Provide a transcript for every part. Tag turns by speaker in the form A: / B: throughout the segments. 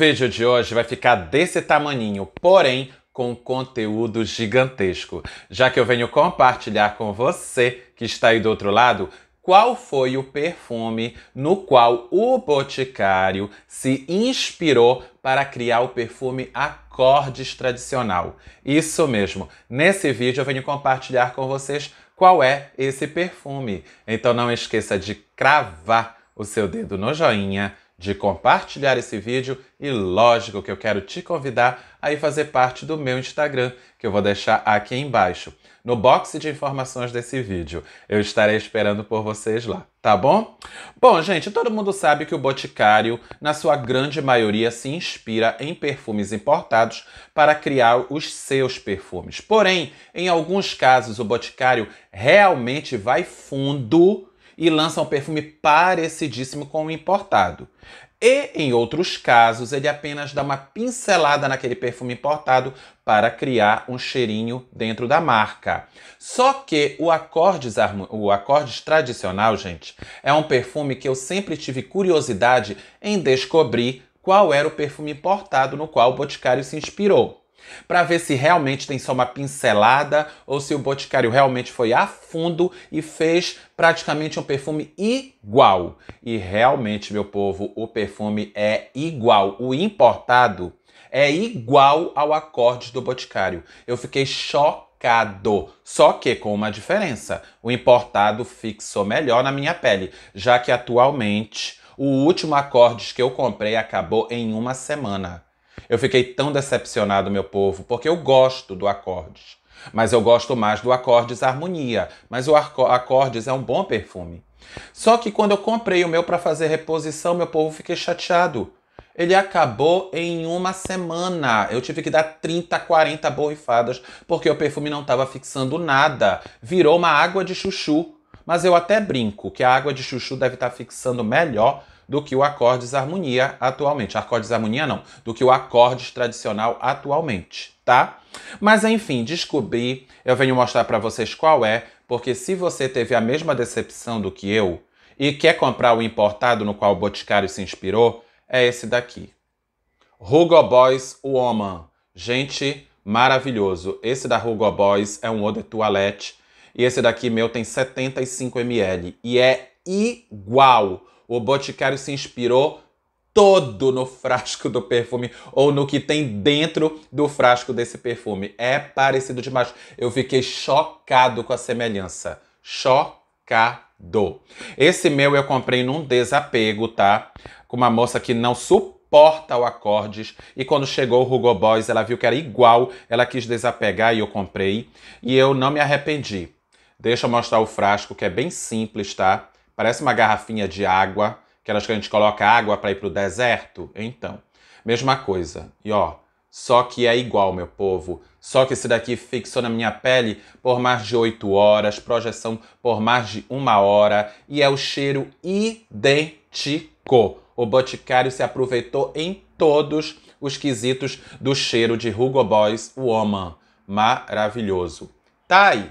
A: vídeo de hoje vai ficar desse tamaninho, porém com conteúdo gigantesco, já que eu venho compartilhar com você que está aí do outro lado qual foi o perfume no qual o Boticário se inspirou para criar o perfume Acordes Tradicional. Isso mesmo, nesse vídeo eu venho compartilhar com vocês qual é esse perfume. Então não esqueça de cravar o seu dedo no joinha de compartilhar esse vídeo e, lógico, que eu quero te convidar a ir fazer parte do meu Instagram, que eu vou deixar aqui embaixo, no box de informações desse vídeo. Eu estarei esperando por vocês lá, tá bom? Bom, gente, todo mundo sabe que o Boticário, na sua grande maioria, se inspira em perfumes importados para criar os seus perfumes. Porém, em alguns casos, o Boticário realmente vai fundo e lança um perfume parecidíssimo com o importado. E, em outros casos, ele apenas dá uma pincelada naquele perfume importado para criar um cheirinho dentro da marca. Só que o acordes, o acordes tradicional, gente, é um perfume que eu sempre tive curiosidade em descobrir qual era o perfume importado no qual o Boticário se inspirou para ver se realmente tem só uma pincelada ou se o Boticário realmente foi a fundo e fez praticamente um perfume igual. E realmente, meu povo, o perfume é igual. O importado é igual ao acorde do Boticário. Eu fiquei chocado. Só que com uma diferença: o importado fixou melhor na minha pele, já que atualmente o último acorde que eu comprei acabou em uma semana. Eu fiquei tão decepcionado, meu povo, porque eu gosto do acordes. Mas eu gosto mais do acordes harmonia. Mas o acordes é um bom perfume. Só que quando eu comprei o meu para fazer reposição, meu povo, fiquei chateado. Ele acabou em uma semana. Eu tive que dar 30, 40 borrifadas porque o perfume não estava fixando nada. Virou uma água de chuchu. Mas eu até brinco que a água de chuchu deve estar tá fixando melhor do que o acordes harmonia atualmente. Acordes harmonia não, do que o acordes tradicional atualmente, tá? Mas enfim, descobri, eu venho mostrar para vocês qual é, porque se você teve a mesma decepção do que eu e quer comprar o importado no qual o Boticário se inspirou, é esse daqui. Hugo Boss Woman. Gente, maravilhoso. Esse da Hugo Boys é um eau de toilette. E esse daqui meu tem 75ml. E é igual. O Boticário se inspirou todo no frasco do perfume ou no que tem dentro do frasco desse perfume. É parecido demais. Eu fiquei chocado com a semelhança. Chocado. Esse meu eu comprei num desapego, tá? Com uma moça que não suporta o acordes e quando chegou o Hugo Boss, ela viu que era igual, ela quis desapegar e eu comprei e eu não me arrependi. Deixa eu mostrar o frasco que é bem simples, tá? Parece uma garrafinha de água, aquelas que a gente coloca água para ir para o deserto. Então, mesma coisa. E ó, só que é igual, meu povo. Só que esse daqui fixou na minha pele por mais de 8 horas, projeção por mais de uma hora e é o cheiro idêntico. O Boticário se aproveitou em todos os quesitos do cheiro de Hugo Boys Woman. Maravilhoso. Tá aí.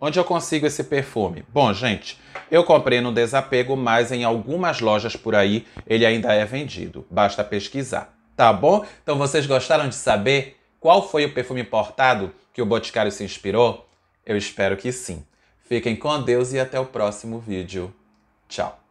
A: Onde eu consigo esse perfume? Bom, gente, eu comprei no Desapego, mas em algumas lojas por aí ele ainda é vendido. Basta pesquisar, tá bom? Então vocês gostaram de saber qual foi o perfume importado que o Boticário se inspirou? Eu espero que sim. Fiquem com Deus e até o próximo vídeo. Tchau!